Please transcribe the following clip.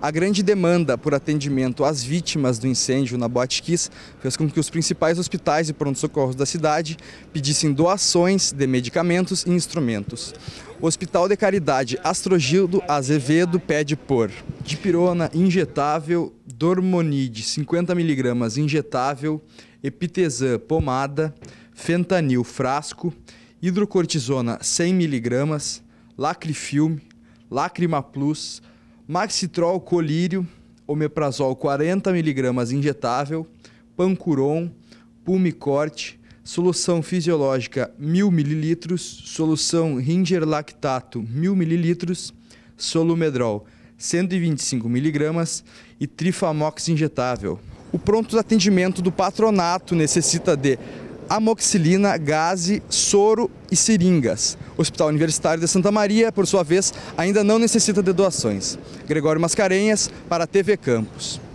A grande demanda por atendimento às vítimas do incêndio na Boatkiss fez com que os principais hospitais e pronto-socorros da cidade pedissem doações de medicamentos e instrumentos. O Hospital de Caridade Astrogildo Azevedo pede por dipirona injetável, dormonide 50mg injetável, epitesã pomada, fentanil frasco, hidrocortisona 100mg, lacrifilme, lacrima plus, Maxitrol colírio, omeprazol 40mg injetável, pancuron, pulmicorte, solução fisiológica 1000ml, solução ringer lactato 1000ml, solumedrol 125mg e trifamox injetável. O pronto atendimento do patronato necessita de amoxilina, gaze, soro e seringas. O Hospital Universitário de Santa Maria, por sua vez, ainda não necessita de doações. Gregório Mascarenhas, para a TV Campos.